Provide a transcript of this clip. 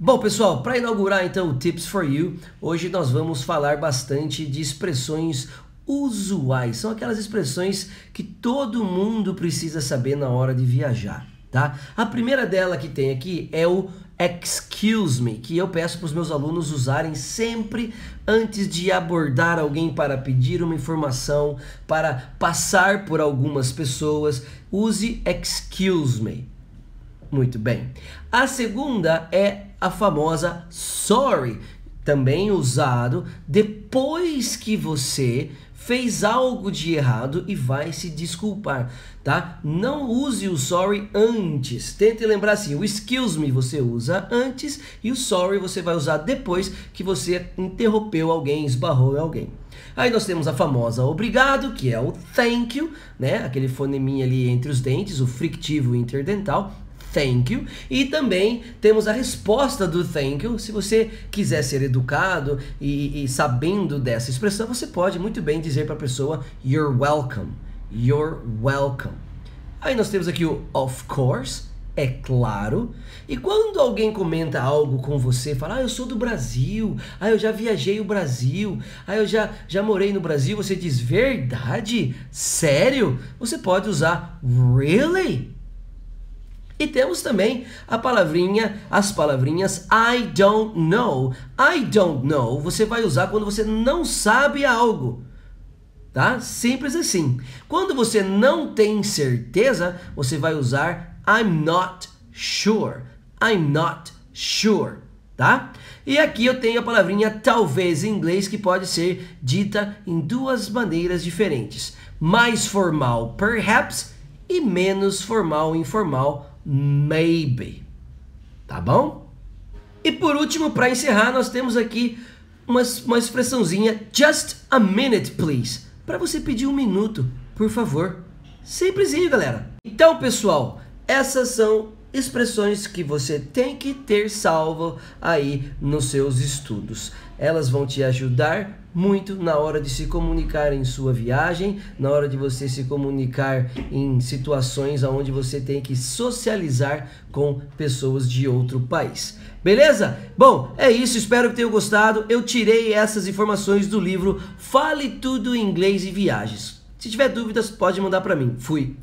Bom, pessoal, para inaugurar então o Tips for You, hoje nós vamos falar bastante de expressões usuais. São aquelas expressões que todo mundo precisa saber na hora de viajar, tá? A primeira dela que tem aqui é o excuse me, que eu peço para os meus alunos usarem sempre antes de abordar alguém para pedir uma informação, para passar por algumas pessoas. Use excuse me. Muito bem. A segunda é a famosa sorry, também usado depois que você fez algo de errado e vai se desculpar, tá? Não use o sorry antes. Tente lembrar assim, o excuse me você usa antes e o sorry você vai usar depois que você interrompeu alguém, esbarrou em alguém. Aí nós temos a famosa obrigado, que é o thank you, né? Aquele foneminha ali entre os dentes, o frictivo interdental thank you. E também temos a resposta do thank you. Se você quiser ser educado e, e sabendo dessa expressão, você pode muito bem dizer para a pessoa you're welcome. You're welcome. Aí nós temos aqui o of course, é claro. E quando alguém comenta algo com você, fala: "Ah, eu sou do Brasil. Ah, eu já viajei o Brasil. Ah, eu já já morei no Brasil." Você diz: "Verdade? Sério?" Você pode usar really e temos também a palavrinha, as palavrinhas I don't know. I don't know você vai usar quando você não sabe algo. Tá? Simples assim. Quando você não tem certeza, você vai usar I'm not sure. I'm not sure, tá? E aqui eu tenho a palavrinha talvez em inglês que pode ser dita em duas maneiras diferentes. Mais formal, perhaps, e menos formal, informal, maybe. Tá bom? E por último, para encerrar, nós temos aqui uma, uma expressãozinha just a minute, please. Para você pedir um minuto, por favor. Simplesinho, galera. Então, pessoal, essas são expressões que você tem que ter salvo aí nos seus estudos. Elas vão te ajudar muito na hora de se comunicar em sua viagem, na hora de você se comunicar em situações onde você tem que socializar com pessoas de outro país. Beleza? Bom, é isso, espero que tenham gostado. Eu tirei essas informações do livro Fale Tudo em Inglês e Viagens. Se tiver dúvidas, pode mandar para mim. Fui.